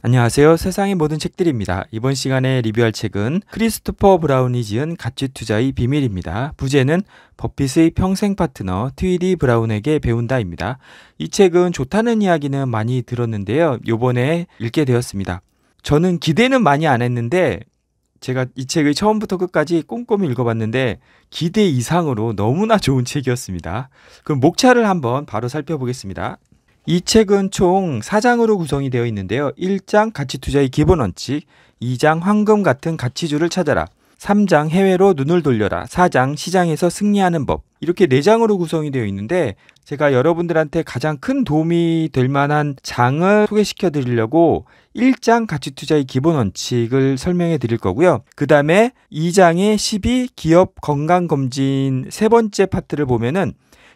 안녕하세요. 세상의 모든 책들입니다. 이번 시간에 리뷰할 책은 크리스토퍼 브라운이 지은 가치투자의 비밀입니다. 부제는 버핏의 평생 파트너 트위디 브라운에게 배운다입니다. 이 책은 좋다는 이야기는 많이 들었는데요. 요번에 읽게 되었습니다. 저는 기대는 많이 안 했는데 제가 이 책을 처음부터 끝까지 꼼꼼히 읽어봤는데 기대 이상으로 너무나 좋은 책이었습니다. 그럼 목차를 한번 바로 살펴보겠습니다. 이 책은 총 4장으로 구성이 되어 있는데요. 1장 가치투자의 기본 원칙, 2장 황금 같은 가치주를 찾아라, 3장 해외로 눈을 돌려라, 4장 시장에서 승리하는 법. 이렇게 4장으로 구성이 되어 있는데 제가 여러분들한테 가장 큰 도움이 될 만한 장을 소개시켜 드리려고 1장 가치 투자의 기본 원칙을 설명해 드릴 거고요. 그다음에 2장의 12 기업 건강 검진 세 번째 파트를 보면은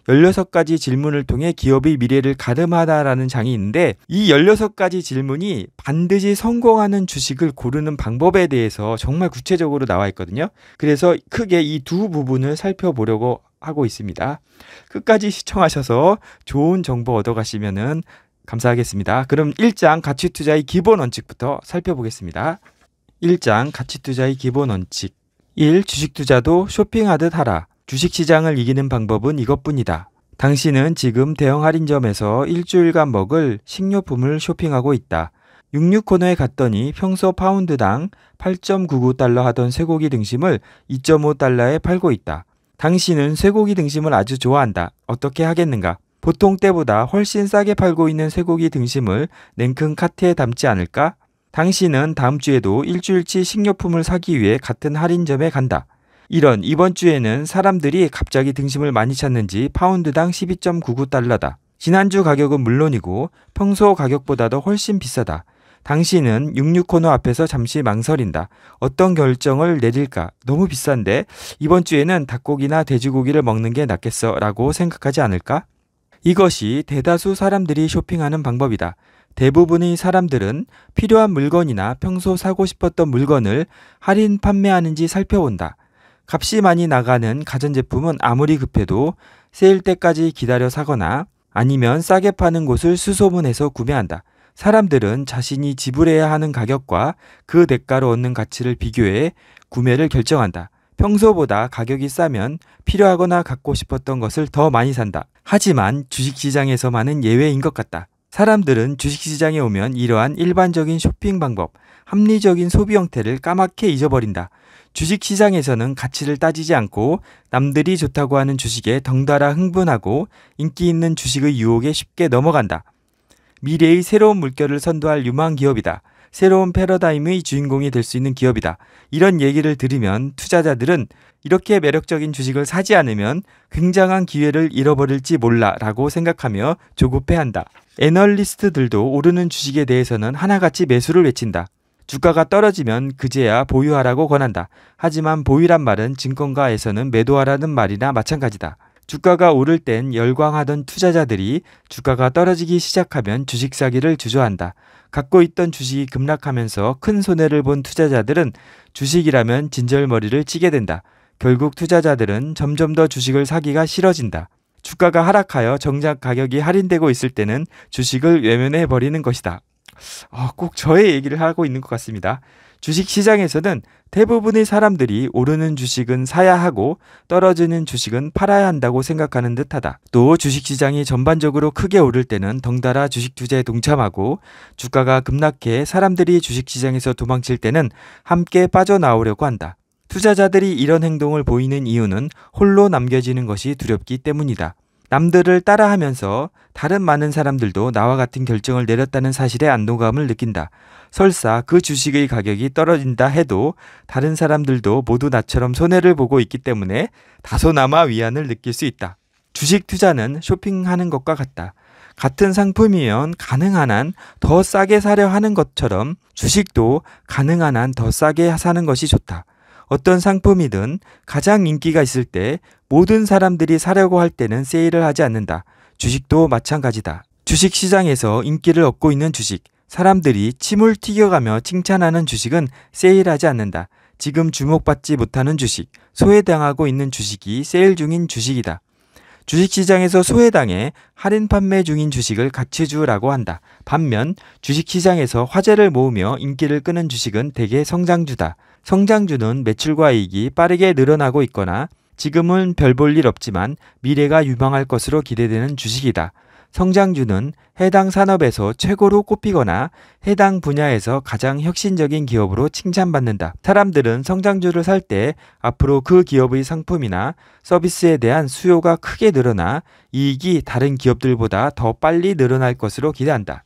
1 6 가지 질문을 통해 기업의 미래를 가늠하다라는 장이 있는데 이1 6 가지 질문이 반드시 성공하는 주식을 고르는 방법에 대해서 정말 구체적으로 나와 있거든요. 그래서 크게 이 두 부분을 살펴보려고 하고 있습니다. 끝까지 시청하셔서 좋은 정보 얻어가시면 감사하겠습니다. 그럼 1장 가치 투자의 기본 원칙부터 살펴보겠습니다. 1장 가치 투자의 기본 원칙 1. 주식 투자도 쇼핑하듯 하라. 주식시장을 이기는 방법은 이것뿐이다. 당신은 지금 대형 할인점에서 일주일간 먹을 식료품을 쇼핑하고 있다. 66 코너에 갔더니 평소 파운드당 8.99달러 하던 쇠고기 등심을 2.5달러에 팔고 있다. 당신은 쇠고기 등심을 아주 좋아한다. 어떻게 하겠는가? 보통 때보다 훨씬 싸게 팔고 있는 쇠고기 등심을 냉큼 카트에 담지 않을까? 당신은 다음 주에도 일주일치 식료품을 사기 위해 같은 할인점에 간다. 이런 이번 주에는 사람들이 갑자기 등심을 많이 찾는지 파운드당 12.99달러다. 지난주 가격은 물론이고 평소 가격보다도 훨씬 비싸다. 당신은 66코너 앞에서 잠시 망설인다. 어떤 결정을 내릴까? 너무 비싼데 이번 주에는 닭고기나 돼지고기를 먹는 게 낫겠어 라고 생각하지 않을까? 이것이 대다수 사람들이 쇼핑하는 방법이다. 대부분의 사람들은 필요한 물건이나 평소 사고 싶었던 물건을 할인 판매하는지 살펴본다. 값이 많이 나가는 가전제품은 아무리 급해도 세일 때까지 기다려 사거나 아니면 싸게 파는 곳을 수소문해서 구매한다. 사람들은 자신이 지불해야 하는 가격과 그 대가로 얻는 가치를 비교해 구매를 결정한다. 평소보다 가격이 싸면 필요하거나 갖고 싶었던 것을 더 많이 산다. 하지만 주식시장에서만은 예외인 것 같다. 사람들은 주식시장에 오면 이러한 일반적인 쇼핑 방법, 합리적인 소비 형태를 까맣게 잊어버린다. 주식 시장에서는 가치를 따지지 않고 남들이 좋다고 하는 주식에 덩달아 흥분하고 인기 있는 주식의 유혹에 쉽게 넘어간다. 미래의 새로운 물결을 선도할 유망 기업이다. 새로운 패러다임의 주인공이 될 수 있는 기업이다. 이런 얘기를 들으면 투자자들은 이렇게 매력적인 주식을 사지 않으면 굉장한 기회를 잃어버릴지 몰라 라고 생각하며 조급해한다. 애널리스트들도 오르는 주식에 대해서는 하나같이 매수를 외친다. 주가가 떨어지면 그제야 보유하라고 권한다. 하지만 보유란 말은 증권가에서는 매도하라는 말이나 마찬가지다. 주가가 오를 땐 열광하던 투자자들이 주가가 떨어지기 시작하면 주식 사기를 주저한다. 갖고 있던 주식이 급락하면서 큰 손해를 본 투자자들은 주식이라면 진절머리를 치게 된다. 결국 투자자들은 점점 더 주식을 사기가 싫어진다. 주가가 하락하여 정작 가격이 할인되고 있을 때는 주식을 외면해 버리는 것이다. 어, 꼭 저의 얘기를 하고 있는 것 같습니다. 주식 시장에서는 대부분의 사람들이 오르는 주식은 사야 하고 떨어지는 주식은 팔아야 한다고 생각하는 듯하다. 또 주식 시장이 전반적으로 크게 오를 때는 덩달아 주식 투자에 동참하고 주가가 급락해 사람들이 주식 시장에서 도망칠 때는 함께 빠져나오려고 한다. 투자자들이 이런 행동을 보이는 이유는 홀로 남겨지는 것이 두렵기 때문이다. 남들을 따라하면서 다른 많은 사람들도 나와 같은 결정을 내렸다는 사실에 안도감을 느낀다. 설사 그 주식의 가격이 떨어진다 해도 다른 사람들도 모두 나처럼 손해를 보고 있기 때문에 다소나마 위안을 느낄 수 있다. 주식 투자는 쇼핑하는 것과 같다. 같은 상품이면 가능한 한 더 싸게 사려 하는 것처럼 주식도 가능한 한 더 싸게 사는 것이 좋다. 어떤 상품이든 가장 인기가 있을 때 모든 사람들이 사려고 할 때는 세일을 하지 않는다. 주식도 마찬가지다. 주식 시장에서 인기를 얻고 있는 주식, 사람들이 침을 튀겨가며 칭찬하는 주식은 세일하지 않는다. 지금 주목받지 못하는 주식, 소외당하고 있는 주식이 세일 중인 주식이다. 주식시장에서 소외당해 할인 판매 중인 주식을 가치주라고 한다. 반면 주식시장에서 화제를 모으며 인기를 끄는 주식은 대개 성장주다. 성장주는 매출과 이익이 빠르게 늘어나고 있거나 지금은 별 볼 일 없지만 미래가 유망할 것으로 기대되는 주식이다. 성장주는 해당 산업에서 최고로 꼽히거나 해당 분야에서 가장 혁신적인 기업으로 칭찬받는다. 사람들은 성장주를 살 때 앞으로 그 기업의 상품이나 서비스에 대한 수요가 크게 늘어나 이익이 다른 기업들보다 더 빨리 늘어날 것으로 기대한다.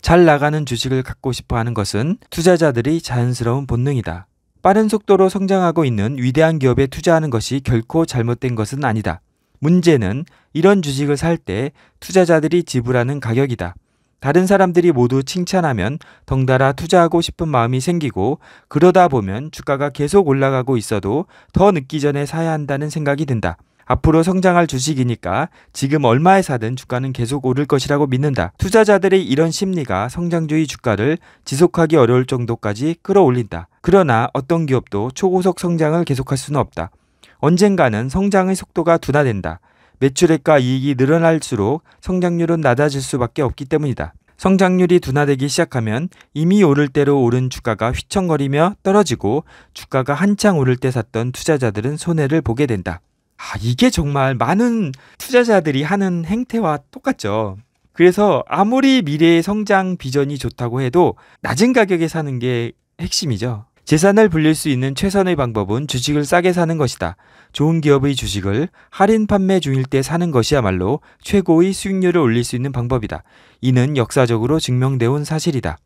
잘 나가는 주식을 갖고 싶어 하는 것은 투자자들이 자연스러운 본능이다. 빠른 속도로 성장하고 있는 위대한 기업에 투자하는 것이 결코 잘못된 것은 아니다. 문제는 이런 주식을 살 때 투자자들이 지불하는 가격이다. 다른 사람들이 모두 칭찬하면 덩달아 투자하고 싶은 마음이 생기고 그러다 보면 주가가 계속 올라가고 있어도 더 늦기 전에 사야 한다는 생각이 든다. 앞으로 성장할 주식이니까 지금 얼마에 사든 주가는 계속 오를 것이라고 믿는다. 투자자들의 이런 심리가 성장주의 주가를 지속하기 어려울 정도까지 끌어올린다. 그러나 어떤 기업도 초고속 성장을 계속할 수는 없다. 언젠가는 성장의 속도가 둔화된다. 매출액과 이익이 늘어날수록 성장률은 낮아질 수밖에 없기 때문이다. 성장률이 둔화되기 시작하면 이미 오를 대로 오른 주가가 휘청거리며 떨어지고 주가가 한창 오를 때 샀던 투자자들은 손해를 보게 된다. 아, 이게 정말 많은 투자자들이 하는 행태와 똑같죠. 그래서 아무리 미래의 성장 비전이 좋다고 해도 낮은 가격에 사는 게 핵심이죠. 재산을 불릴 수 있는 최선의 방법은 주식을 싸게 사는 것이다. 좋은 기업의 주식을 할인 판매 중일 때 사는 것이야말로 최고의 수익률을 올릴 수 있는 방법이다. 이는 역사적으로 증명되어 온 사실이다.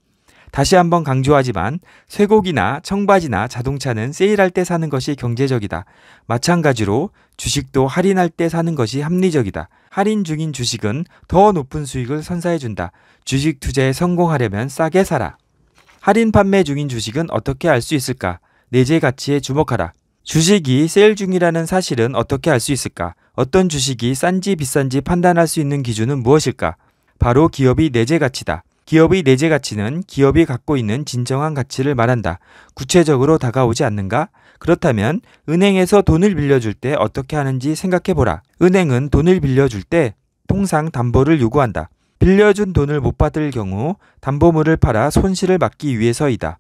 다시 한번 강조하지만 쇠고기나 청바지나 자동차는 세일할 때 사는 것이 경제적이다. 마찬가지로 주식도 할인할 때 사는 것이 합리적이다. 할인 중인 주식은 더 높은 수익을 선사해준다. 주식 투자에 성공하려면 싸게 사라. 할인 판매 중인 주식은 어떻게 알 수 있을까? 내재 가치에 주목하라. 주식이 세일 중이라는 사실은 어떻게 알 수 있을까? 어떤 주식이 싼지 비싼지 판단할 수 있는 기준은 무엇일까? 바로 기업이 내재 가치다. 기업의 내재 가치는 기업이 갖고 있는 진정한 가치를 말한다. 구체적으로 다가오지 않는가? 그렇다면 은행에서 돈을 빌려줄 때 어떻게 하는지 생각해보라. 은행은 돈을 빌려줄 때 통상 담보를 요구한다. 빌려준 돈을 못 받을 경우 담보물을 팔아 손실을 막기 위해서이다.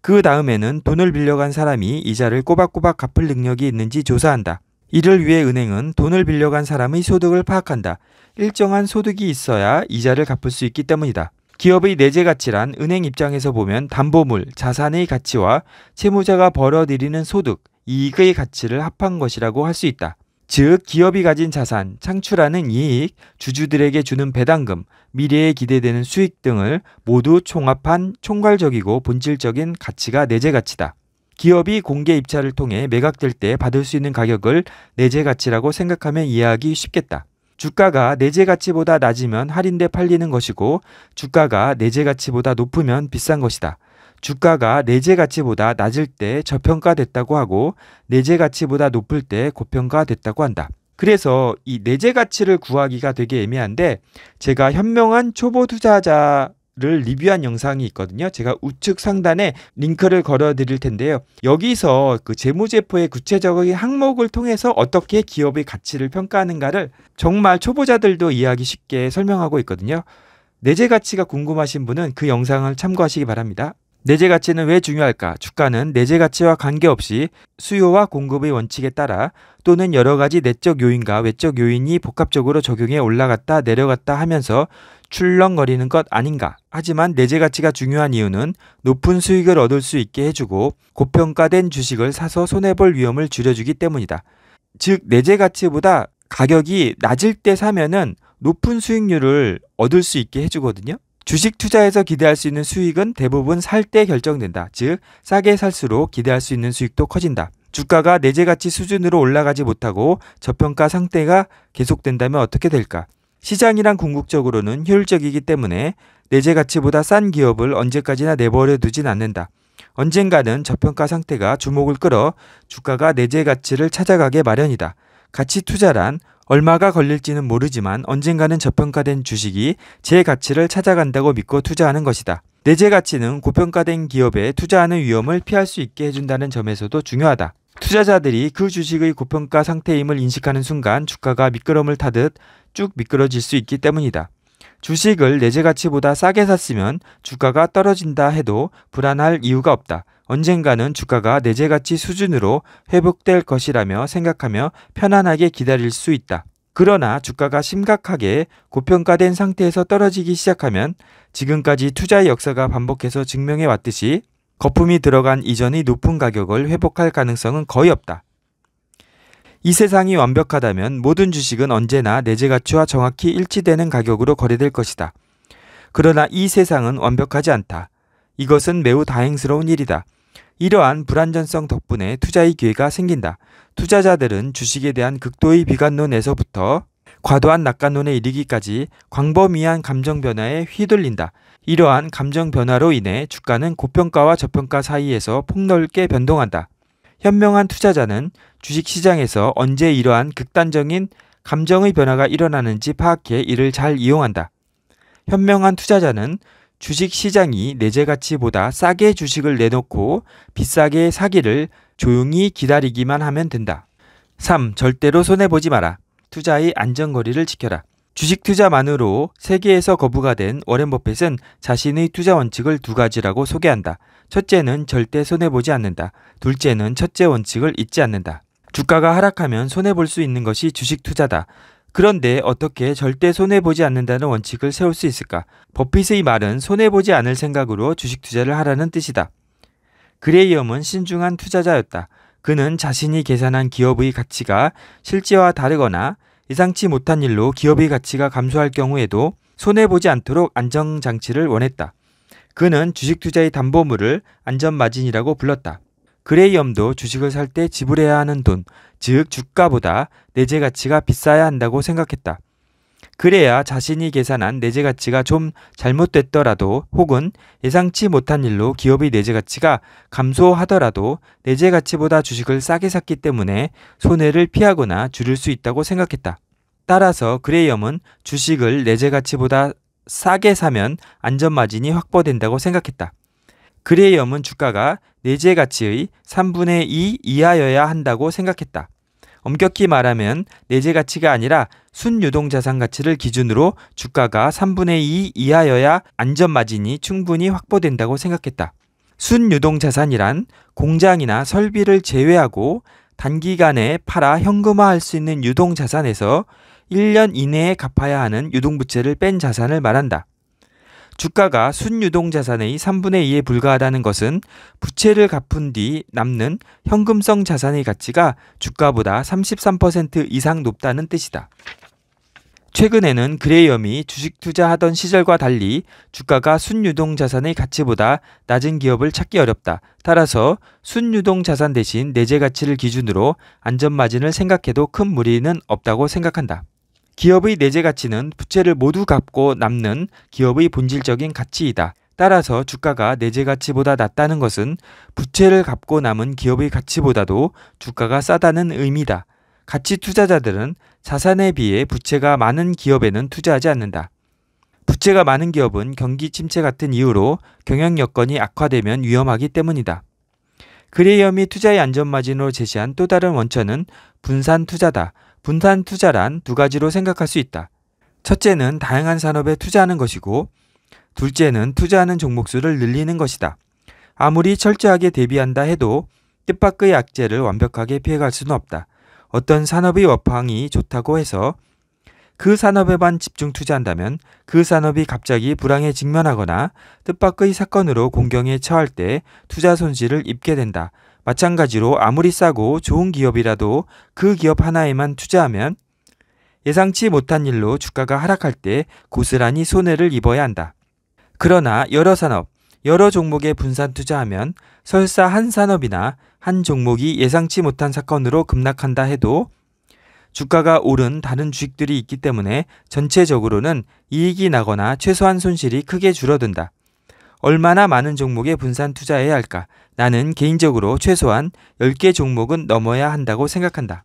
그 다음에는 돈을 빌려간 사람이 이자를 꼬박꼬박 갚을 능력이 있는지 조사한다. 이를 위해 은행은 돈을 빌려간 사람의 소득을 파악한다. 일정한 소득이 있어야 이자를 갚을 수 있기 때문이다. 기업의 내재 가치란 은행 입장에서 보면 담보물, 자산의 가치와 채무자가 벌어들이는 소득, 이익의 가치를 합한 것이라고 할 수 있다. 즉 기업이 가진 자산, 창출하는 이익, 주주들에게 주는 배당금, 미래에 기대되는 수익 등을 모두 총합한 총괄적이고 본질적인 가치가 내재 가치다. 기업이 공개 입찰을 통해 매각될 때 받을 수 있는 가격을 내재 가치라고 생각하면 이해하기 쉽겠다. 주가가 내재 가치보다 낮으면 할인돼 팔리는 것이고 주가가 내재 가치보다 높으면 비싼 것이다. 주가가 내재 가치보다 낮을 때 저평가됐다고 하고 내재 가치보다 높을 때 고평가됐다고 한다. 그래서 이 내재 가치를 구하기가 되게 애매한데 제가 현명한 초보 투자자 를 리뷰한 영상이 있거든요. 제가 우측 상단에 링크를 걸어 드릴 텐데요. 여기서 그 재무제표의 구체적인 항목을 통해서 어떻게 기업의 가치를 평가하는가를 정말 초보자들도 이해하기 쉽게 설명하고 있거든요. 내재 가치가 궁금하신 분은 그 영상을 참고하시기 바랍니다. 내재 가치는 왜 중요할까? 주가는 내재 가치와 관계없이 수요와 공급의 원칙에 따라 또는 여러 가지 내적 요인과 외적 요인이 복합적으로 적용해 올라갔다 내려갔다 하면서 출렁거리는 것 아닌가. 하지만 내재 가치가 중요한 이유는 높은 수익을 얻을 수 있게 해주고 고평가된 주식을 사서 손해볼 위험을 줄여주기 때문이다. 즉, 내재 가치보다 가격이 낮을 때 사면은 높은 수익률을 얻을 수 있게 해주거든요. 주식 투자에서 기대할 수 있는 수익은 대부분 살 때 결정된다. 즉, 싸게 살수록 기대할 수 있는 수익도 커진다. 주가가 내재 가치 수준으로 올라가지 못하고 저평가 상태가 계속된다면 어떻게 될까? 시장이란 궁극적으로는 효율적이기 때문에 내재 가치보다 싼 기업을 언제까지나 내버려 두진 않는다. 언젠가는 저평가 상태가 주목을 끌어 주가가 내재 가치를 찾아가게 마련이다. 가치 투자란 얼마가 걸릴지는 모르지만 언젠가는 저평가된 주식이 제 가치를 찾아간다고 믿고 투자하는 것이다. 내재 가치는 고평가된 기업에 투자하는 위험을 피할 수 있게 해준다는 점에서도 중요하다. 투자자들이 그 주식의 고평가 상태임을 인식하는 순간 주가가 미끄럼을 타듯 쭉 미끄러질 수 있기 때문이다. 주식을 내재 가치보다 싸게 샀으면 주가가 떨어진다 해도 불안할 이유가 없다. 언젠가는 주가가 내재가치 수준으로 회복될 것이라며 생각하며 편안하게 기다릴 수 있다. 그러나 주가가 심각하게 고평가된 상태에서 떨어지기 시작하면 지금까지 투자의 역사가 반복해서 증명해 왔듯이 거품이 들어간 이전의 높은 가격을 회복할 가능성은 거의 없다. 이 세상이 완벽하다면 모든 주식은 언제나 내재 가치와 정확히 일치되는 가격으로 거래될 것이다. 그러나 이 세상은 완벽하지 않다. 이것은 매우 다행스러운 일이다. 이러한 불안전성 덕분에 투자의 기회가 생긴다. 투자자들은 주식에 대한 극도의 비관론에서부터 과도한 낙관론에 이르기까지 광범위한 감정 변화에 휘둘린다. 이러한 감정 변화로 인해 주가는 고평가와 저평가 사이에서 폭넓게 변동한다. 현명한 투자자는 주식시장에서 언제 이러한 극단적인 감정의 변화가 일어나는지 파악해 이를 잘 이용한다. 현명한 투자자는 주식 시장이 내재 가치보다 싸게 주식을 내놓고 비싸게 사기를 조용히 기다리기만 하면 된다. 3. 절대로 손해보지 마라. 투자의 안전거리를 지켜라. 주식 투자만으로 세계에서 거부가 된 워렌 버핏은 자신의 투자 원칙을 두 가지라고 소개한다. 첫째는 절대 손해보지 않는다. 둘째는 첫째 원칙을 잊지 않는다. 주가가 하락하면 손해볼 수 있는 것이 주식 투자다. 그런데 어떻게 절대 손해보지 않는다는 원칙을 세울 수 있을까? 버핏의 말은 손해보지 않을 생각으로 주식 투자를 하라는 뜻이다. 그레이엄은 신중한 투자자였다. 그는 자신이 계산한 기업의 가치가 실제와 다르거나 예상치 못한 일로 기업의 가치가 감소할 경우에도 손해보지 않도록 안정장치를 원했다. 그는 주식 투자의 담보물을 안전마진이라고 불렀다. 그레이엄도 주식을 살 때 지불해야 하는 돈, 즉 주가보다 내재 가치가 비싸야 한다고 생각했다. 그래야 자신이 계산한 내재 가치가 좀 잘못됐더라도 혹은 예상치 못한 일로 기업의 내재 가치가 감소하더라도 내재 가치보다 주식을 싸게 샀기 때문에 손해를 피하거나 줄일 수 있다고 생각했다. 따라서 그레이엄은 주식을 내재 가치보다 싸게 사면 안전 마진이 확보된다고 생각했다. 그레이엄은 주가가 내재 가치의 3분의 2 이하여야 한다고 생각했다. 엄격히 말하면 내재 가치가 아니라 순유동 자산 가치를 기준으로 주가가 3분의 2 이하여야 안전 마진이 충분히 확보된다고 생각했다. 순유동 자산이란 공장이나 설비를 제외하고 단기간에 팔아 현금화할 수 있는 유동 자산에서 1년 이내에 갚아야 하는 유동부채를 뺀 자산을 말한다. 주가가 순유동 자산의 3분의 2에 불과하다는 것은 부채를 갚은 뒤 남는 현금성 자산의 가치가 주가보다 33% 이상 높다는 뜻이다. 최근에는 그레이엄이 주식 투자하던 시절과 달리 주가가 순유동 자산의 가치보다 낮은 기업을 찾기 어렵다. 따라서 순유동 자산 대신 내재 가치를 기준으로 안전 마진을 생각해도 큰 무리는 없다고 생각한다. 기업의 내재 가치는 부채를 모두 갚고 남는 기업의 본질적인 가치이다. 따라서 주가가 내재 가치보다 낮다는 것은 부채를 갚고 남은 기업의 가치보다도 주가가 싸다는 의미다. 가치 투자자들은 자산에 비해 부채가 많은 기업에는 투자하지 않는다. 부채가 많은 기업은 경기 침체 같은 이유로 경영 여건이 악화되면 위험하기 때문이다. 그레이엄이 투자의 안전마진으로 제시한 또 다른 원천은 분산 투자다. 분산 투자란 두 가지로 생각할 수 있다. 첫째는 다양한 산업에 투자하는 것이고, 둘째는 투자하는 종목수를 늘리는 것이다. 아무리 철저하게 대비한다 해도 뜻밖의 악재를 완벽하게 피해갈 수는 없다. 어떤 산업의 워팡이 좋다고 해서 그 산업에만 집중 투자한다면 그 산업이 갑자기 불황에 직면하거나 뜻밖의 사건으로 공경에 처할 때 투자 손실을 입게 된다. 마찬가지로 아무리 싸고 좋은 기업이라도 그 기업 하나에만 투자하면 예상치 못한 일로 주가가 하락할 때 고스란히 손해를 입어야 한다. 그러나 여러 산업, 여러 종목에 분산 투자하면 설사 한 산업이나 한 종목이 예상치 못한 사건으로 급락한다 해도 주가가 오른 다른 주식들이 있기 때문에 전체적으로는 이익이 나거나 최소한 손실이 크게 줄어든다. 얼마나 많은 종목에 분산 투자해야 할까? 나는 개인적으로 최소한 10개 종목은 넘어야 한다고 생각한다.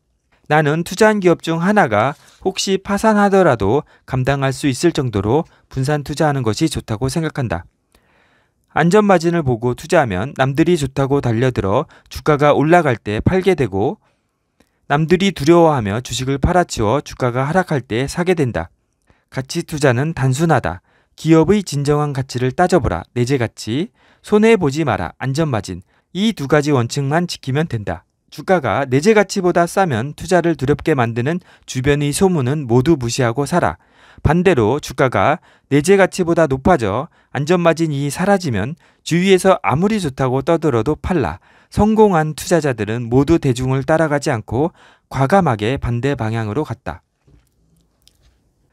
나는 투자한 기업 중 하나가 혹시 파산하더라도 감당할 수 있을 정도로 분산 투자하는 것이 좋다고 생각한다. 안전 마진을 보고 투자하면 남들이 좋다고 달려들어 주가가 올라갈 때 팔게 되고 남들이 두려워하며 주식을 팔아치워 주가가 하락할 때 사게 된다. 가치 투자는 단순하다. 기업의 진정한 가치를 따져보라. 내재 가치, 손해보지 마라, 안전마진. 이 두 가지 원칙만 지키면 된다. 주가가 내재 가치보다 싸면 투자를 두렵게 만드는 주변의 소문은 모두 무시하고 살아. 반대로 주가가 내재 가치보다 높아져 안전마진이 사라지면 주위에서 아무리 좋다고 떠들어도 팔라. 성공한 투자자들은 모두 대중을 따라가지 않고 과감하게 반대 방향으로 갔다.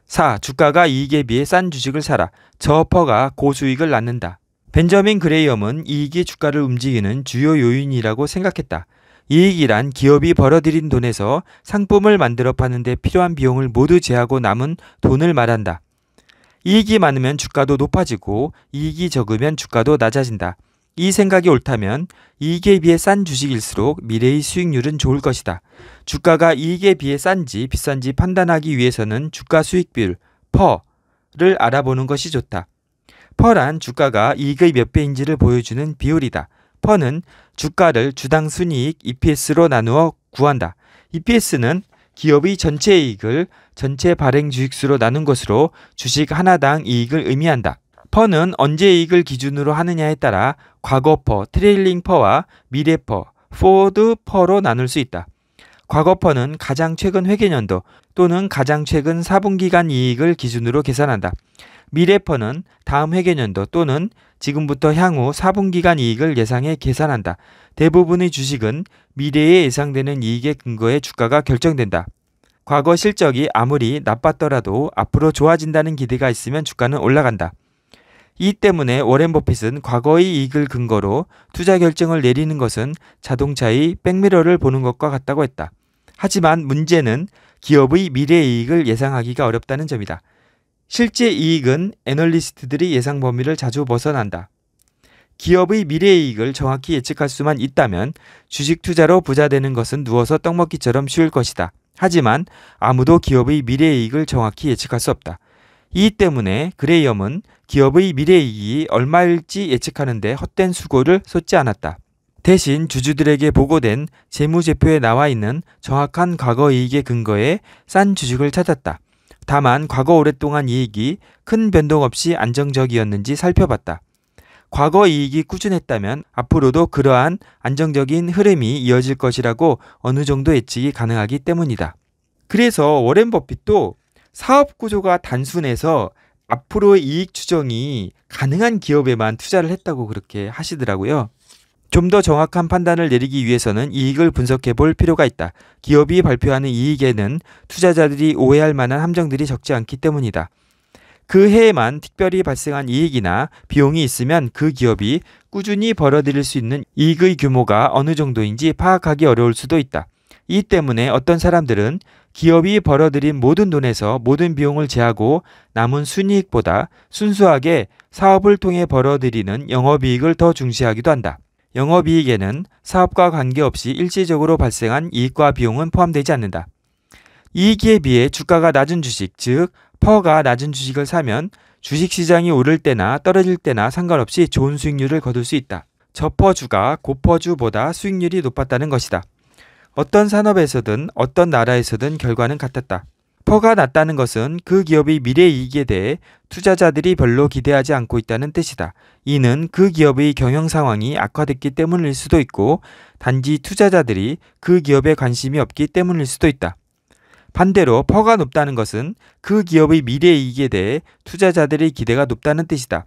4. 주가가 이익에 비해 싼 주식을 사라. 저퍼가 고수익을 낳는다. 벤저민 그레이엄은 이익이 주가를 움직이는 주요 요인이라고 생각했다. 이익이란 기업이 벌어들인 돈에서 상품을 만들어 파는데 필요한 비용을 모두 제하고 남은 돈을 말한다. 이익이 많으면 주가도 높아지고 이익이 적으면 주가도 낮아진다. 이 생각이 옳다면 이익에 비해 싼 주식일수록 미래의 수익률은 좋을 것이다. 주가가 이익에 비해 싼지 비싼지 판단하기 위해서는 주가 수익비율, 퍼를 알아보는 것이 좋다. 퍼란 주가가 이익의 몇 배인지를 보여주는 비율이다. 퍼는 주가를 주당 순이익 EPS로 나누어 구한다. EPS는 기업의 전체 이익을 전체 발행 주식수로 나눈 것으로 주식 하나당 이익을 의미한다. 퍼는 언제 이익을 기준으로 하느냐에 따라 과거 퍼, 트레일링 퍼와 미래 퍼, 포워드 퍼로 나눌 수 있다. 과거 퍼는 가장 최근 회계년도 또는 가장 최근 사분기간 이익을 기준으로 계산한다. 미래퍼는 다음 회계년도 또는 지금부터 향후 4분기간 이익을 예상해 계산한다. 대부분의 주식은 미래에 예상되는 이익의 근거에 주가가 결정된다. 과거 실적이 아무리 나빴더라도 앞으로 좋아진다는 기대가 있으면 주가는 올라간다. 이 때문에 워렌 버핏은 과거의 이익을 근거로 투자 결정을 내리는 것은 자동차의 백미러를 보는 것과 같다고 했다. 하지만 문제는 기업의 미래 이익을 예상하기가 어렵다는 점이다. 실제 이익은 애널리스트들이 예상 범위를 자주 벗어난다. 기업의 미래 이익을 정확히 예측할 수만 있다면 주식 투자로 부자 되는 것은 누워서 떡 먹기처럼 쉬울 것이다. 하지만 아무도 기업의 미래 이익을 정확히 예측할 수 없다. 이 때문에 그레이엄은 기업의 미래 이익이 얼마일지 예측하는데 헛된 수고를 쏟지 않았다. 대신 주주들에게 보고된 재무제표에 나와 있는 정확한 과거 이익의 근거에 싼 주식을 찾았다. 다만 과거 오랫동안 이익이 큰 변동 없이 안정적이었는지 살펴봤다. 과거 이익이 꾸준했다면 앞으로도 그러한 안정적인 흐름이 이어질 것이라고 어느 정도 예측이 가능하기 때문이다. 그래서 워렌 버핏도 사업 구조가 단순해서 앞으로의 이익 추정이 가능한 기업에만 투자를 했다고 그렇게 하시더라고요. 좀더 정확한 판단을 내리기 위해서는 이익을 분석해 볼 필요가 있다. 기업이 발표하는 이익에는 투자자들이 오해할 만한 함정들이 적지 않기 때문이다. 그 해에만 특별히 발생한 이익이나 비용이 있으면 그 기업이 꾸준히 벌어들일 수 있는 이익의 규모가 어느 정도인지 파악하기 어려울 수도 있다. 이 때문에 어떤 사람들은 기업이 벌어들인 모든 돈에서 모든 비용을 제하고 남은 순이익보다 순수하게 사업을 통해 벌어들이는 영업이익을 더 중시하기도 한다. 영업이익에는 사업과 관계없이 일시적으로 발생한 이익과 비용은 포함되지 않는다. 이익에 비해 주가가 낮은 주식, 즉 퍼가 낮은 주식을 사면 주식시장이 오를 때나 떨어질 때나 상관없이 좋은 수익률을 거둘 수 있다. 저퍼주가 고퍼주보다 수익률이 높았다는 것이다. 어떤 산업에서든 어떤 나라에서든 결과는 같았다. 퍼가 낮다는 것은 그 기업의 미래 이익에 대해 투자자들이 별로 기대하지 않고 있다는 뜻이다. 이는 그 기업의 경영 상황이 악화됐기 때문일 수도 있고 단지 투자자들이 그 기업에 관심이 없기 때문일 수도 있다. 반대로 퍼가 높다는 것은 그 기업의 미래 이익에 대해 투자자들의 기대가 높다는 뜻이다.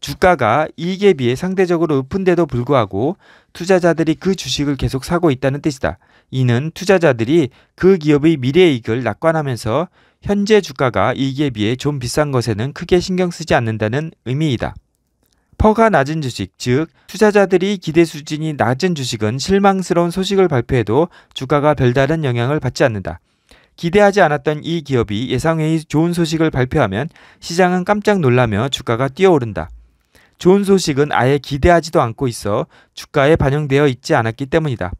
주가가 이익에 비해 상대적으로 높은데도 불구하고 투자자들이 그 주식을 계속 사고 있다는 뜻이다. 이는 투자자들이 그 기업의 미래 이익을 낙관하면서 현재 주가가 이익에 비해 좀 비싼 것에는 크게 신경 쓰지 않는다는 의미이다. 퍼가 낮은 주식, 즉 투자자들이 기대 수준이 낮은 주식은 실망스러운 소식을 발표해도 주가가 별다른 영향을 받지 않는다. 기대하지 않았던 이 기업이 예상외의 좋은 소식을 발표하면 시장은 깜짝 놀라며 주가가 뛰어오른다. 좋은 소식은 아예 기대하지도 않고 있어 주가에 반영되어 있지 않았기 때문이다.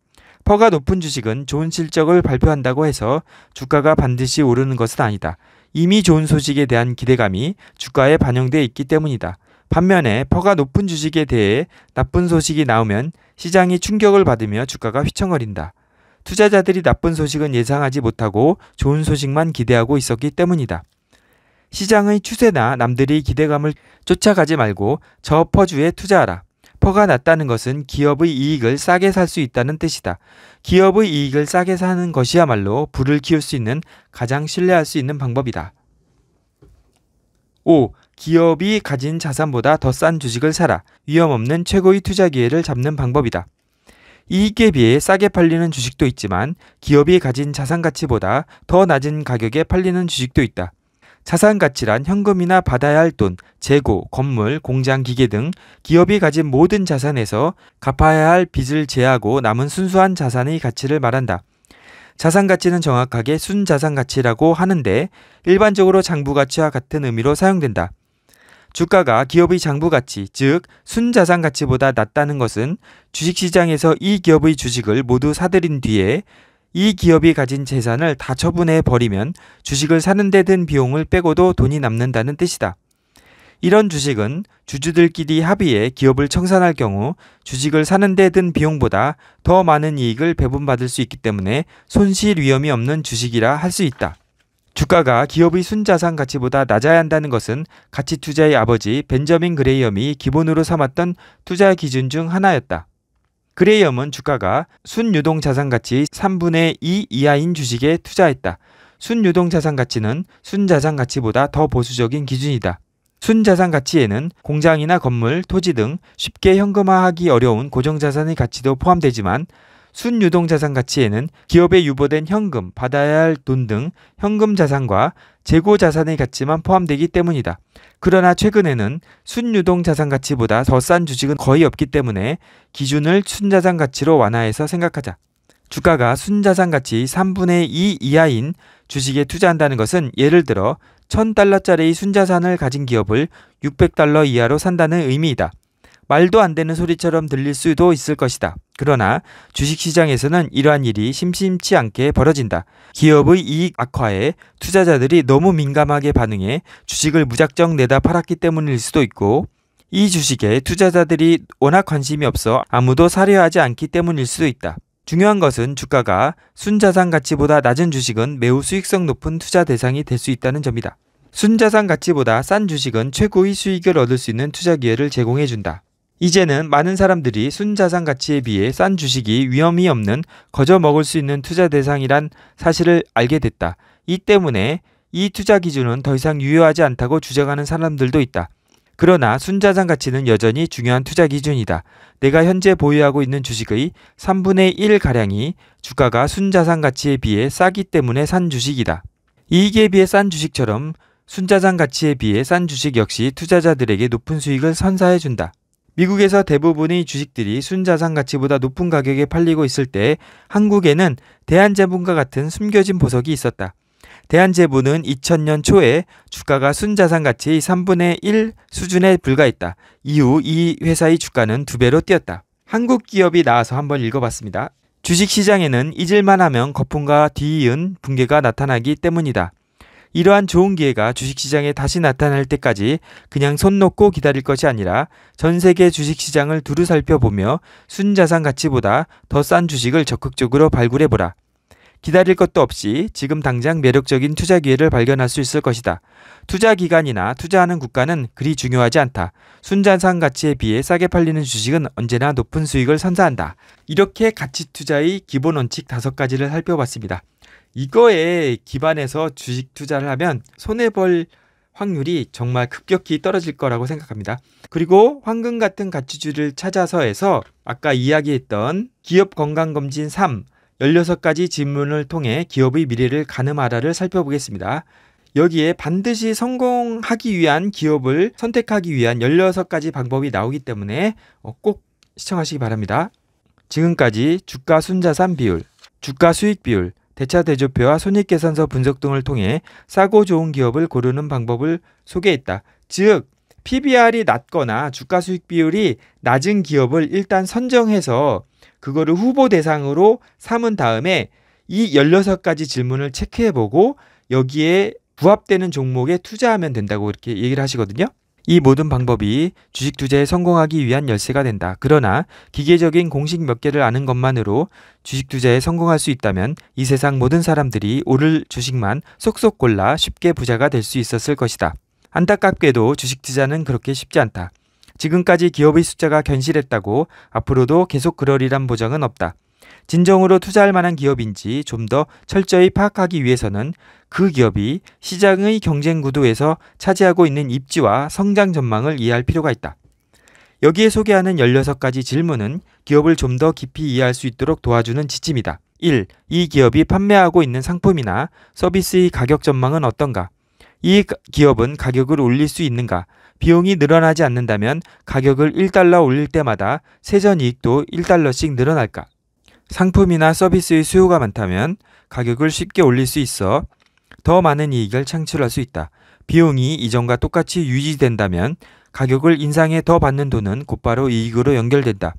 퍼가 높은 주식은 좋은 실적을 발표한다고 해서 주가가 반드시 오르는 것은 아니다. 이미 좋은 소식에 대한 기대감이 주가에 반영돼 있기 때문이다. 반면에 퍼가 높은 주식에 대해 나쁜 소식이 나오면 시장이 충격을 받으며 주가가 휘청거린다. 투자자들이 나쁜 소식은 예상하지 못하고 좋은 소식만 기대하고 있었기 때문이다. 시장의 추세나 남들이 기대감을 쫓아가지 말고 저 퍼주에 투자하라. 슈퍼가 낮다는 것은 기업의 이익을 싸게 살 수 있다는 뜻이다. 기업의 이익을 싸게 사는 것이야말로 불을 키울 수 있는 가장 신뢰할 수 있는 방법이다. 5. 기업이 가진 자산보다 더 싼 주식을 사라. 위험 없는 최고의 투자 기회를 잡는 방법이다. 이익에 비해 싸게 팔리는 주식도 있지만 기업이 가진 자산 가치보다 더 낮은 가격에 팔리는 주식도 있다. 자산 가치란 현금이나 받아야 할 돈, 재고, 건물, 공장, 기계 등 기업이 가진 모든 자산에서 갚아야 할 빚을 제하고 남은 순수한 자산의 가치를 말한다. 자산 가치는 정확하게 순자산 가치라고 하는데 일반적으로 장부 가치와 같은 의미로 사용된다. 주가가 기업의 장부 가치, 즉 순자산 가치보다 낮다는 것은 주식 시장에서 이 기업의 주식을 모두 사들인 뒤에 이 기업이 가진 재산을 다 처분해 버리면 주식을 사는데 든 비용을 빼고도 돈이 남는다는 뜻이다. 이런 주식은 주주들끼리 합의해 기업을 청산할 경우 주식을 사는데 든 비용보다 더 많은 이익을 배분받을 수 있기 때문에 손실 위험이 없는 주식이라 할 수 있다. 주가가 기업의 순자산 가치보다 낮아야 한다는 것은 가치 투자의 아버지 벤저민 그레이엄이 기본으로 삼았던 투자 기준 중 하나였다. 그레이엄은 주가가 순유동 자산 가치 3분의 2 이하인 주식에 투자했다. 순유동 자산 가치는 순자산 가치보다 더 보수적인 기준이다. 순자산 가치에는 공장이나 건물, 토지 등 쉽게 현금화하기 어려운 고정자산의 가치도 포함되지만 순유동 자산 가치에는 기업에 유보된 현금, 받아야 할 돈 등 현금 자산과 재고 자산의 가치만 포함되기 때문이다. 그러나 최근에는 순유동 자산 가치보다 더 싼 주식은 거의 없기 때문에 기준을 순자산 가치로 완화해서 생각하자. 주가가 순자산 가치 3분의 2 이하인 주식에 투자한다는 것은 예를 들어 1000달러짜리 순자산을 가진 기업을 600달러 이하로 산다는 의미이다. 말도 안 되는 소리처럼 들릴 수도 있을 것이다. 그러나 주식시장에서는 이러한 일이 심심치 않게 벌어진다. 기업의 이익 악화에 투자자들이 너무 민감하게 반응해 주식을 무작정 내다 팔았기 때문일 수도 있고 이 주식에 투자자들이 워낙 관심이 없어 아무도 사려 하지 않기 때문일 수도 있다. 중요한 것은 주가가 순자산 가치보다 낮은 주식은 매우 수익성 높은 투자 대상이 될 수 있다는 점이다. 순자산 가치보다 싼 주식은 최고의 수익을 얻을 수 있는 투자 기회를 제공해준다. 이제는 많은 사람들이 순자산 가치에 비해 싼 주식이 위험이 없는 거저 먹을 수 있는 투자 대상이란 사실을 알게 됐다. 이 때문에 이 투자 기준은 더 이상 유효하지 않다고 주장하는 사람들도 있다. 그러나 순자산 가치는 여전히 중요한 투자 기준이다. 내가 현재 보유하고 있는 주식의 3분의 1가량이 주가가 순자산 가치에 비해 싸기 때문에 산 주식이다. 이익에 비해 싼 주식처럼 순자산 가치에 비해 싼 주식 역시 투자자들에게 높은 수익을 선사해준다. 미국에서 대부분의 주식들이 순자산 가치보다 높은 가격에 팔리고 있을 때 한국에는 대한제본과 같은 숨겨진 보석이 있었다. 대한제본은 2000년 초에 주가가 순자산 가치의 3분의 1 수준에 불과했다. 이후 이 회사의 주가는 두 배로 뛰었다. 한국 기업이 나와서 한번 읽어봤습니다. 주식시장에는 잊을만하면 거품과 뒤이은 붕괴가 나타나기 때문이다. 이러한 좋은 기회가 주식시장에 다시 나타날 때까지 그냥 손 놓고 기다릴 것이 아니라 전 세계 주식시장을 두루 살펴보며 순자산 가치보다 더 싼 주식을 적극적으로 발굴해보라. 기다릴 것도 없이 지금 당장 매력적인 투자 기회를 발견할 수 있을 것이다. 투자 기간이나 투자하는 국가는 그리 중요하지 않다. 순자산 가치에 비해 싸게 팔리는 주식은 언제나 높은 수익을 선사한다. 이렇게 가치 투자의 기본 원칙 5 가지를 살펴봤습니다. 이거에 기반해서 주식 투자를 하면 손해볼 확률이 정말 급격히 떨어질 거라고 생각합니다. 그리고 황금 같은 가치주를 찾아서 해서 아까 이야기했던 기업 건강검진 3, 16가지 질문을 통해 기업의 미래를 가늠하라를 살펴보겠습니다. 여기에 반드시 성공하기 위한 기업을 선택하기 위한 16가지 방법이 나오기 때문에 어, 꼭 시청하시기 바랍니다. 지금까지 주가 순자산 비율, 주가 수익 비율, 대차 대조표와 손익계산서 분석 등을 통해 싸고 좋은 기업을 고르는 방법을 소개했다. 즉, PBR이 낮거나 주가 수익 비율이 낮은 기업을 일단 선정해서 그거를 후보 대상으로 삼은 다음에 이 16가지 질문을 체크해보고 여기에 부합되는 종목에 투자하면 된다고 이렇게 얘기를 하시거든요. 이 모든 방법이 주식 투자에 성공하기 위한 열쇠가 된다. 그러나 기계적인 공식 몇 개를 아는 것만으로 주식 투자에 성공할 수 있다면 이 세상 모든 사람들이 오를 주식만 쏙쏙 골라 쉽게 부자가 될 수 있었을 것이다. 안타깝게도 주식 투자는 그렇게 쉽지 않다. 지금까지 기업의 숫자가 견실했다고 앞으로도 계속 그러리란 보장은 없다. 진정으로 투자할 만한 기업인지 좀 더 철저히 파악하기 위해서는 그 기업이 시장의 경쟁 구도에서 차지하고 있는 입지와 성장 전망을 이해할 필요가 있다. 여기에 소개하는 16가지 질문은 기업을 좀 더 깊이 이해할 수 있도록 도와주는 지침이다. 1. 이 기업이 판매하고 있는 상품이나 서비스의 가격 전망은 어떤가? 이 기업은 가격을 올릴 수 있는가? 비용이 늘어나지 않는다면 가격을 1달러 올릴 때마다 세전 이익도 1달러씩 늘어날까? 상품이나 서비스의 수요가 많다면 가격을 쉽게 올릴 수 있어 더 많은 이익을 창출할 수 있다. 비용이 이전과 똑같이 유지된다면 가격을 인상해 더 받는 돈은 곧바로 이익으로 연결된다.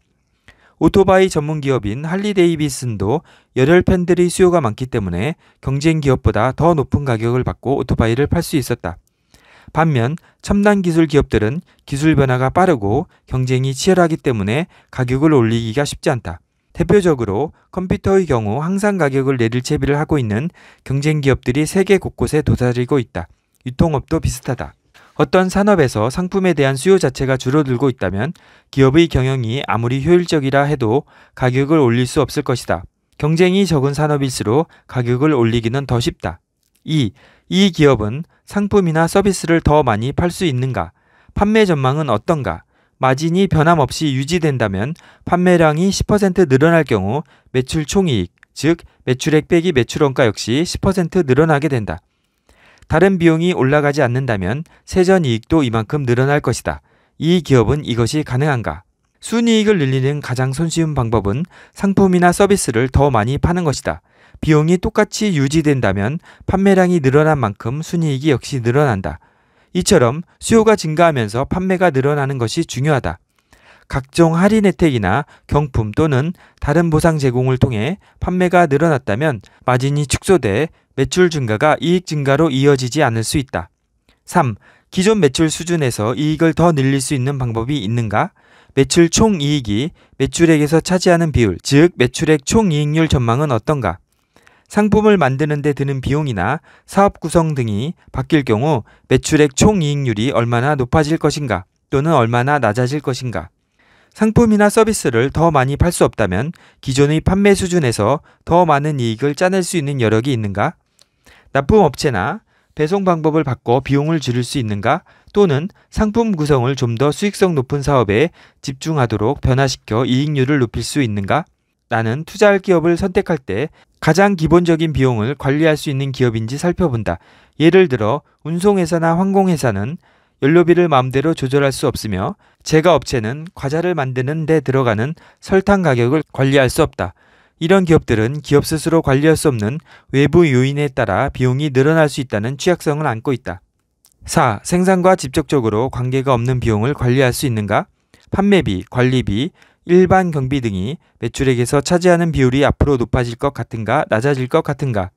오토바이 전문 기업인 할리 데이비슨도 열혈 팬들의 수요가 많기 때문에 경쟁 기업보다 더 높은 가격을 받고 오토바이를 팔 수 있었다. 반면 첨단 기술 기업들은 기술 변화가 빠르고 경쟁이 치열하기 때문에 가격을 올리기가 쉽지 않다. 대표적으로 컴퓨터의 경우 항상 가격을 내릴 채비를 하고 있는 경쟁 기업들이 세계 곳곳에 도사리고 있다. 유통업도 비슷하다. 어떤 산업에서 상품에 대한 수요 자체가 줄어들고 있다면 기업의 경영이 아무리 효율적이라 해도 가격을 올릴 수 없을 것이다. 경쟁이 적은 산업일수록 가격을 올리기는 더 쉽다. 2. 이 기업은 상품이나 서비스를 더 많이 팔 수 있는가? 판매 전망은 어떤가? 마진이 변함없이 유지된다면 판매량이 10% 늘어날 경우 매출 총이익, 즉 매출액 빼기 매출원가 역시 10% 늘어나게 된다. 다른 비용이 올라가지 않는다면 세전 이익도 이만큼 늘어날 것이다. 이 기업은 이것이 가능한가? 순이익을 늘리는 가장 손쉬운 방법은 상품이나 서비스를 더 많이 파는 것이다. 비용이 똑같이 유지된다면 판매량이 늘어난 만큼 순이익이 역시 늘어난다. 이처럼 수요가 증가하면서 판매가 늘어나는 것이 중요하다. 각종 할인 혜택이나 경품 또는 다른 보상 제공을 통해 판매가 늘어났다면 마진이 축소돼 매출 증가가 이익 증가로 이어지지 않을 수 있다. 3. 기존 매출 수준에서 이익을 더 늘릴 수 있는 방법이 있는가? 매출 총 이익이 매출액에서 차지하는 비율, 즉 매출액 총 이익률 전망은 어떤가? 상품을 만드는 데 드는 비용이나 사업 구성 등이 바뀔 경우 매출액 총이익률이 얼마나 높아질 것인가 또는 얼마나 낮아질 것인가. 상품이나 서비스를 더 많이 팔 수 없다면 기존의 판매 수준에서 더 많은 이익을 짜낼 수 있는 여력이 있는가? 납품 업체나 배송 방법을 바꿔 비용을 줄일 수 있는가? 또는 상품 구성을 좀 더 수익성 높은 사업에 집중하도록 변화시켜 이익률을 높일 수 있는가? 나는 투자할 기업을 선택할 때 가장 기본적인 비용을 관리할 수 있는 기업인지 살펴본다. 예를 들어 운송회사나 항공회사는 연료비를 마음대로 조절할 수 없으며 제가 업체는 과자를 만드는 데 들어가는 설탕 가격을 관리할 수 없다. 이런 기업들은 기업 스스로 관리할 수 없는 외부 요인에 따라 비용이 늘어날 수 있다는 취약성을 안고 있다. 4. 생산과 직접적으로 관계가 없는 비용을 관리할 수 있는가? 판매비, 관리비, 일반 경비 등이 매출액에서 차지하는 비율이 앞으로 높아질 것 같은가 낮아질 것 같은가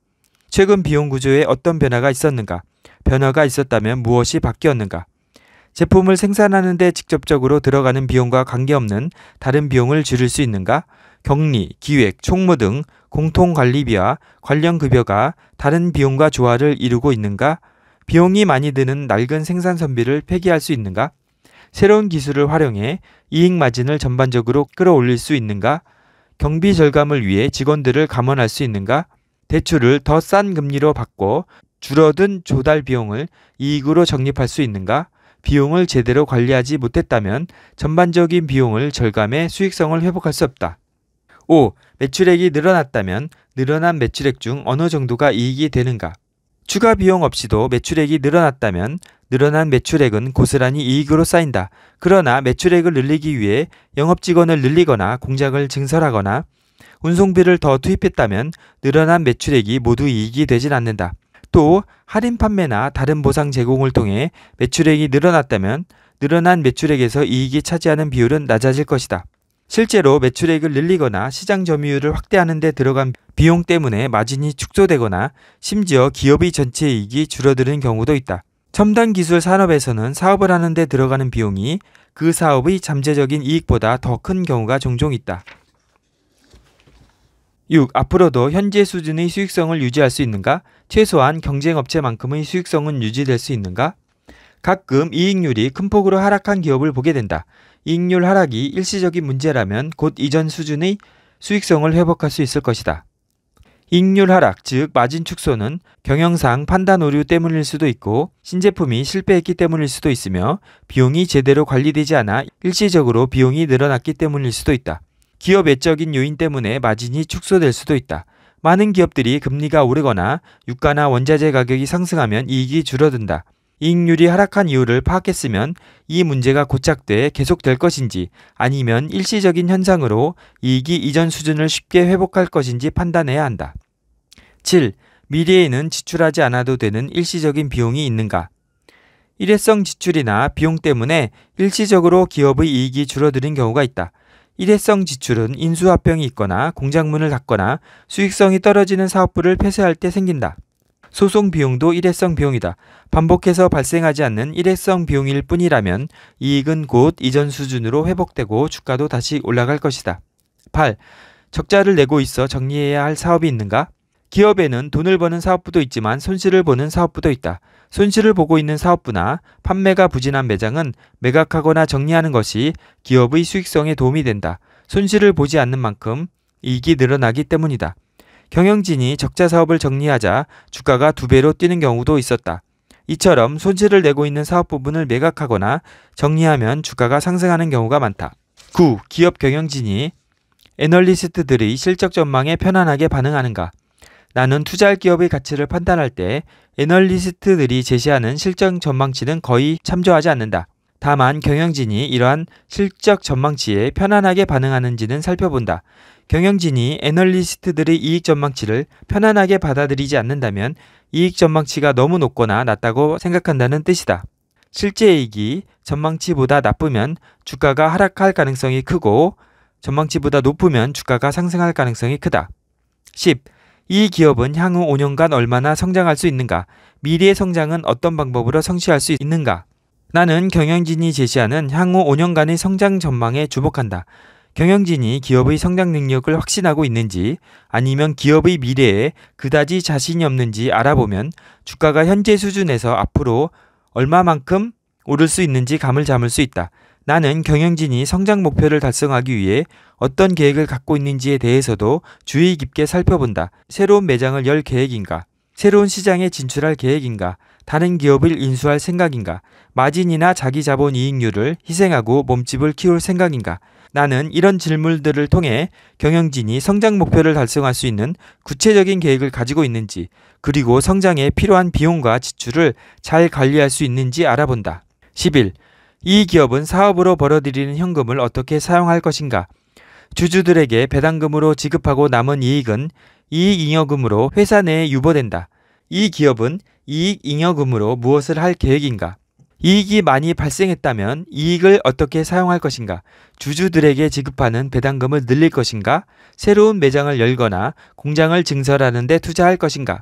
최근 비용 구조에 어떤 변화가 있었는가 변화가 있었다면 무엇이 바뀌었는가 제품을 생산하는 데 직접적으로 들어가는 비용과 관계없는 다른 비용을 줄일 수 있는가 격리, 기획, 총무 등 공통관리비와 관련 급여가 다른 비용과 조화를 이루고 있는가 비용이 많이 드는 낡은 생산 선비를 폐기할 수 있는가 새로운 기술을 활용해 이익 마진을 전반적으로 끌어올릴 수 있는가? 경비 절감을 위해 직원들을 감원할 수 있는가? 대출을 더 싼 금리로 바꿔 줄어든 조달 비용을 이익으로 적립할 수 있는가? 비용을 제대로 관리하지 못했다면 전반적인 비용을 절감해 수익성을 회복할 수 없다. 5. 매출액이 늘어났다면 늘어난 매출액 중 어느 정도가 이익이 되는가? 추가 비용 없이도 매출액이 늘어났다면 늘어난 매출액은 고스란히 이익으로 쌓인다. 그러나 매출액을 늘리기 위해 영업 직원을 늘리거나 공장을 증설하거나 운송비를 더 투입했다면 늘어난 매출액이 모두 이익이 되진 않는다. 또 할인 판매나 다른 보상 제공을 통해 매출액이 늘어났다면 늘어난 매출액에서 이익이 차지하는 비율은 낮아질 것이다. 실제로 매출액을 늘리거나 시장 점유율을 확대하는 데 들어간 비용 때문에 마진이 축소되거나 심지어 기업의 전체 이익이 줄어드는 경우도 있다. 첨단 기술 산업에서는 사업을 하는 데 들어가는 비용이 그 사업의 잠재적인 이익보다 더 큰 경우가 종종 있다. 6. 앞으로도 현재 수준의 수익성을 유지할 수 있는가? 최소한 경쟁업체만큼의 수익성은 유지될 수 있는가? 가끔 이익률이 큰 폭으로 하락한 기업을 보게 된다. 이익률 하락이 일시적인 문제라면 곧 이전 수준의 수익성을 회복할 수 있을 것이다. 이익률 하락, 즉 마진 축소는 경영상 판단 오류 때문일 수도 있고 신제품이 실패했기 때문일 수도 있으며 비용이 제대로 관리되지 않아 일시적으로 비용이 늘어났기 때문일 수도 있다. 기업 외적인 요인 때문에 마진이 축소될 수도 있다. 많은 기업들이 금리가 오르거나 유가나 원자재 가격이 상승하면 이익이 줄어든다. 이익률이 하락한 이유를 파악했으면 이 문제가 고착돼 계속될 것인지 아니면 일시적인 현상으로 이익이 이전 수준을 쉽게 회복할 것인지 판단해야 한다. 7. 미래에는 지출하지 않아도 되는 일시적인 비용이 있는가? 일회성 지출이나 비용 때문에 일시적으로 기업의 이익이 줄어드는 경우가 있다. 일회성 지출은 인수합병이 있거나 공작문을 닫거나 수익성이 떨어지는 사업부를 폐쇄할 때 생긴다. 소송 비용도 일회성 비용이다. 반복해서 발생하지 않는 일회성 비용일 뿐이라면 이익은 곧 이전 수준으로 회복되고 주가도 다시 올라갈 것이다. 8. 적자를 내고 있어 정리해야 할 사업이 있는가? 기업에는 돈을 버는 사업부도 있지만 손실을 보는 사업부도 있다. 손실을 보고 있는 사업부나 판매가 부진한 매장은 매각하거나 정리하는 것이 기업의 수익성에 도움이 된다. 손실을 보지 않는 만큼 이익이 늘어나기 때문이다. 경영진이 적자 사업을 정리하자 주가가 두 배로 뛰는 경우도 있었다. 이처럼 손실을 내고 있는 사업 부분을 매각하거나 정리하면 주가가 상승하는 경우가 많다. 9. 기업 경영진이 애널리스트들의 실적 전망에 편안하게 반응하는가? 나는 투자할 기업의 가치를 판단할 때 애널리스트들이 제시하는 실적 전망치는 거의 참조하지 않는다. 다만 경영진이 이러한 실적 전망치에 편안하게 반응하는지는 살펴본다. 경영진이 애널리스트들의 이익 전망치를 편안하게 받아들이지 않는다면 이익 전망치가 너무 높거나 낮다고 생각한다는 뜻이다. 실제 이익이 전망치보다 나쁘면 주가가 하락할 가능성이 크고 전망치보다 높으면 주가가 상승할 가능성이 크다. 10. 이 기업은 향후 5년간 얼마나 성장할 수 있는가? 미래의 성장은 어떤 방법으로 성취할 수 있는가? 나는 경영진이 제시하는 향후 5년간의 성장 전망에 주목한다. 경영진이 기업의 성장 능력을 확신하고 있는지 아니면 기업의 미래에 그다지 자신이 없는지 알아보면 주가가 현재 수준에서 앞으로 얼마만큼 오를 수 있는지 감을 잡을 수 있다. 나는 경영진이 성장 목표를 달성하기 위해 어떤 계획을 갖고 있는지에 대해서도 주의 깊게 살펴본다. 새로운 매장을 열 계획인가? 새로운 시장에 진출할 계획인가? 다른 기업을 인수할 생각인가? 마진이나 자기 자본 이익률을 희생하고 몸집을 키울 생각인가? 나는 이런 질문들을 통해 경영진이 성장 목표를 달성할 수 있는 구체적인 계획을 가지고 있는지, 그리고 성장에 필요한 비용과 지출을 잘 관리할 수 있는지 알아본다. 10일. 이 기업은 사업으로 벌어들이는 현금을 어떻게 사용할 것인가? 주주들에게 배당금으로 지급하고 남은 이익은 이익잉여금으로 회사 내에 유보된다. 이 기업은 이익잉여금으로 무엇을 할 계획인가? 이익이 많이 발생했다면 이익을 어떻게 사용할 것인가? 주주들에게 지급하는 배당금을 늘릴 것인가? 새로운 매장을 열거나 공장을 증설하는 데 투자할 것인가?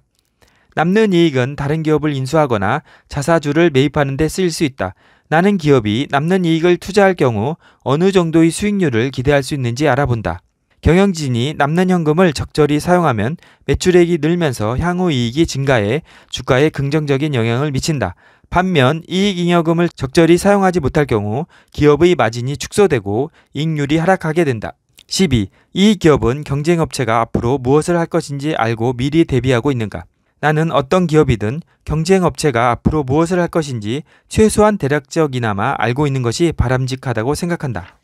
남는 이익은 다른 기업을 인수하거나 자사주를 매입하는 데 쓰일 수 있다. 나는 기업이 남는 이익을 투자할 경우 어느 정도의 수익률을 기대할 수 있는지 알아본다. 경영진이 남는 현금을 적절히 사용하면 매출액이 늘면서 향후 이익이 증가해 주가에 긍정적인 영향을 미친다. 반면 이익잉여금을 적절히 사용하지 못할 경우 기업의 마진이 축소되고 이익률이 하락하게 된다. 12. 이 기업은 경쟁업체가 앞으로 무엇을 할 것인지 알고 미리 대비하고 있는가? 나는 어떤 기업이든 경쟁업체가 앞으로 무엇을 할 것인지 최소한 대략적이나마 알고 있는 것이 바람직하다고 생각한다.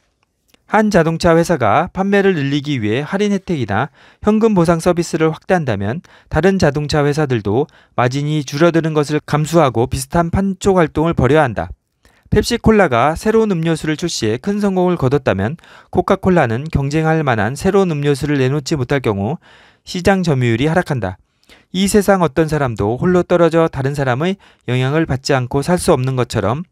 한 자동차 회사가 판매를 늘리기 위해 할인 혜택이나 현금 보상 서비스를 확대한다면 다른 자동차 회사들도 마진이 줄어드는 것을 감수하고 비슷한 판촉 활동을 벌여야 한다. 펩시콜라가 새로운 음료수를 출시해 큰 성공을 거뒀다면 코카콜라는 경쟁할 만한 새로운 음료수를 내놓지 못할 경우 시장 점유율이 하락한다. 이 세상 어떤 사람도 홀로 떨어져 다른 사람의 영향을 받지 않고 살 수 없는 것처럼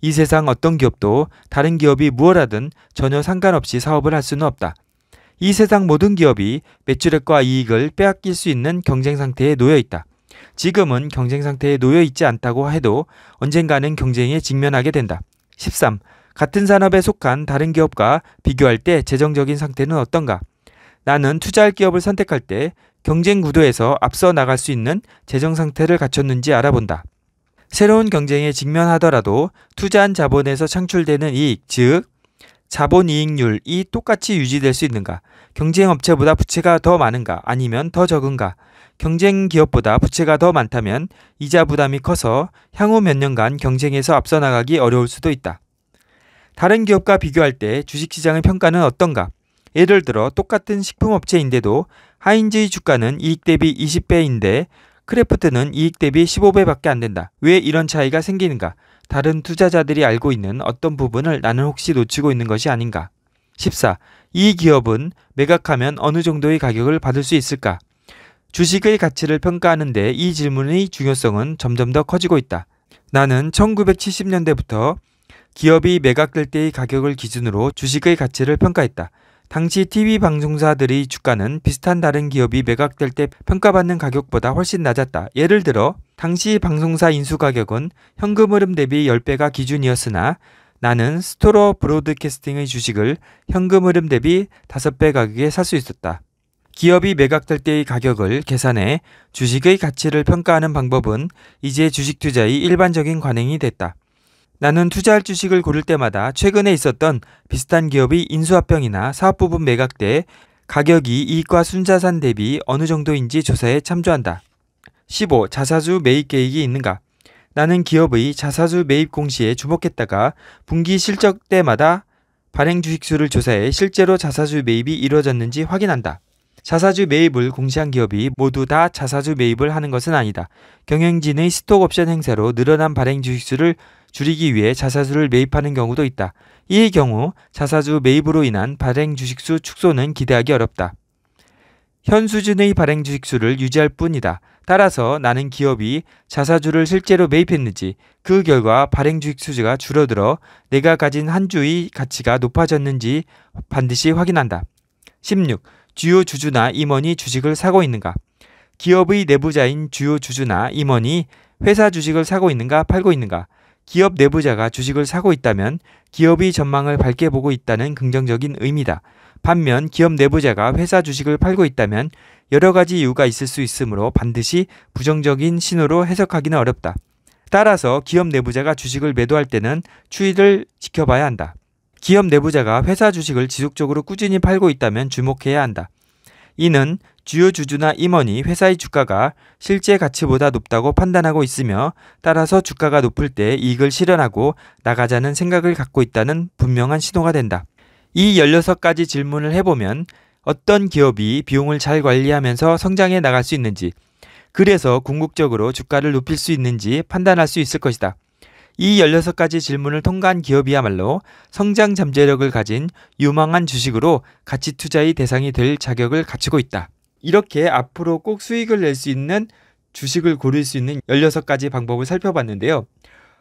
이 세상 어떤 기업도 다른 기업이 무엇 하든 전혀 상관없이 사업을 할 수는 없다. 이 세상 모든 기업이 매출액과 이익을 빼앗길 수 있는 경쟁 상태에 놓여 있다. 지금은 경쟁 상태에 놓여 있지 않다고 해도 언젠가는 경쟁에 직면하게 된다. 13. 같은 산업에 속한 다른 기업과 비교할 때 재정적인 상태는 어떤가? 나는 투자할 기업을 선택할 때 경쟁 구도에서 앞서 나갈 수 있는 재정 상태를 갖췄는지 알아본다. 새로운 경쟁에 직면하더라도 투자한 자본에서 창출되는 이익, 즉 자본 이익률이 똑같이 유지될 수 있는가? 경쟁 업체보다 부채가 더 많은가? 아니면 더 적은가? 경쟁 기업보다 부채가 더 많다면 이자 부담이 커서 향후 몇 년간 경쟁에서 앞서 나가기 어려울 수도 있다. 다른 기업과 비교할 때 주식시장의 평가는 어떤가? 예를 들어 똑같은 식품업체인데도 하인즈의 주가는 이익 대비 20배인데 크래프트는 이익 대비 15배밖에 안 된다. 왜 이런 차이가 생기는가? 다른 투자자들이 알고 있는 어떤 부분을 나는 혹시 놓치고 있는 것이 아닌가? 14. 이 기업은 매각하면 어느 정도의 가격을 받을 수 있을까? 주식의 가치를 평가하는데 이 질문의 중요성은 점점 더 커지고 있다. 나는 1970년대부터 기업이 매각될 때의 가격을 기준으로 주식의 가치를 평가했다. 당시 TV 방송사들이 주가는 비슷한 다른 기업이 매각될 때 평가받는 가격보다 훨씬 낮았다. 예를 들어, 당시 방송사 인수 가격은 현금 흐름 대비 10배가 기준이었으나 나는 스토러 브로드캐스팅의 주식을 현금 흐름 대비 5배 가격에 살 수 있었다. 기업이 매각될 때의 가격을 계산해 주식의 가치를 평가하는 방법은 이제 주식 투자의 일반적인 관행이 됐다. 나는 투자할 주식을 고를 때마다 최근에 있었던 비슷한 기업의 인수합병이나 사업 부분 매각 때 가격이 이익과 순자산 대비 어느 정도인지 조사에 참조한다. 15. 자사주 매입 계획이 있는가? 나는 기업의 자사주 매입 공시에 주목했다가 분기 실적 때마다 발행 주식수를 조사해 실제로 자사주 매입이 이루어졌는지 확인한다. 자사주 매입을 공시한 기업이 모두 다 자사주 매입을 하는 것은 아니다. 경영진의 스톡옵션 행사로 늘어난 발행 주식수를 줄이기 위해 자사주를 매입하는 경우도 있다. 이 경우 자사주 매입으로 인한 발행 주식수 축소는 기대하기 어렵다. 현 수준의 발행 주식수를 유지할 뿐이다. 따라서 나는 기업이 자사주를 실제로 매입했는지 그 결과 발행 주식수가 줄어들어 내가 가진 한 주의 가치가 높아졌는지 반드시 확인한다. 16. 주요 주주나 임원이 주식을 사고 있는가? 기업의 내부자인 주요 주주나 임원이 회사 주식을 사고 있는가 팔고 있는가? 기업 내부자가 주식을 사고 있다면 기업이 전망을 밝게 보고 있다는 긍정적인 의미다. 반면 기업 내부자가 회사 주식을 팔고 있다면 여러 가지 이유가 있을 수 있으므로 반드시 부정적인 신호로 해석하기는 어렵다. 따라서 기업 내부자가 주식을 매도할 때는 추이를 지켜봐야 한다. 기업 내부자가 회사 주식을 지속적으로 꾸준히 팔고 있다면 주목해야 한다. 이는 주요 주주나 임원이 회사의 주가가 실제 가치보다 높다고 판단하고 있으며 따라서 주가가 높을 때 이익을 실현하고 나가자는 생각을 갖고 있다는 분명한 신호가 된다. 이 16가지 질문을 해보면 어떤 기업이 비용을 잘 관리하면서 성장해 나갈 수 있는지, 그래서 궁극적으로 주가를 높일 수 있는지 판단할 수 있을 것이다. 이 16가지 질문을 통과한 기업이야말로 성장 잠재력을 가진 유망한 주식으로 가치 투자의 대상이 될 자격을 갖추고 있다. 이렇게 앞으로 꼭 수익을 낼 수 있는 주식을 고를 수 있는 16가지 방법을 살펴봤는데요.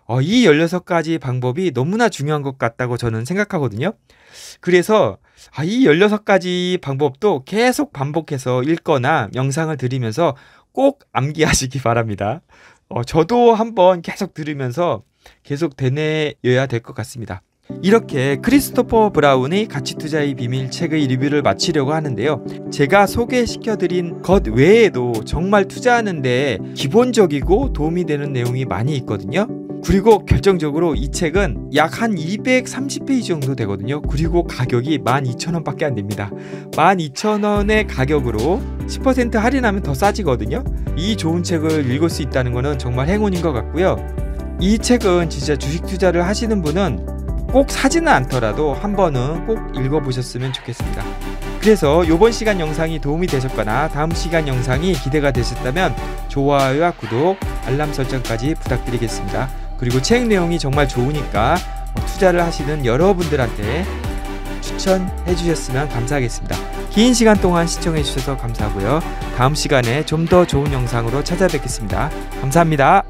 어, 이 16가지 방법이 너무나 중요한 것 같다고 저는 생각하거든요. 그래서 아, 이 16가지 방법도 계속 반복해서 읽거나 영상을 들으면서 꼭 암기하시기 바랍니다. 어, 저도 한번 계속 들으면서 계속 되뇌여야 될 것 같습니다. 이렇게 크리스토퍼 브라운의 가치투자의 비밀 책의 리뷰를 마치려고 하는데요. 제가 소개시켜드린 것 외에도 정말 투자하는데 기본적이고 도움이 되는 내용이 많이 있거든요. 그리고 결정적으로 이 책은 약 한 230페이지 정도 되거든요. 그리고 가격이 12,000원 밖에 안 됩니다. 12,000원의 가격으로 10% 할인하면 더 싸지거든요. 이 좋은 책을 읽을 수 있다는 것은 정말 행운인 것 같고요. 이 책은 진짜 주식 투자를 하시는 분은 꼭 사지는 않더라도 한 번은 꼭 읽어보셨으면 좋겠습니다. 그래서 이번 시간 영상이 도움이 되셨거나 다음 시간 영상이 기대가 되셨다면 좋아요와 구독, 알람 설정까지 부탁드리겠습니다. 그리고 책 내용이 정말 좋으니까 뭐 투자를 하시는 여러분들한테 추천해 주셨으면 감사하겠습니다. 긴 시간 동안 시청해 주셔서 감사하고요. 다음 시간에 좀 더 좋은 영상으로 찾아뵙겠습니다. 감사합니다.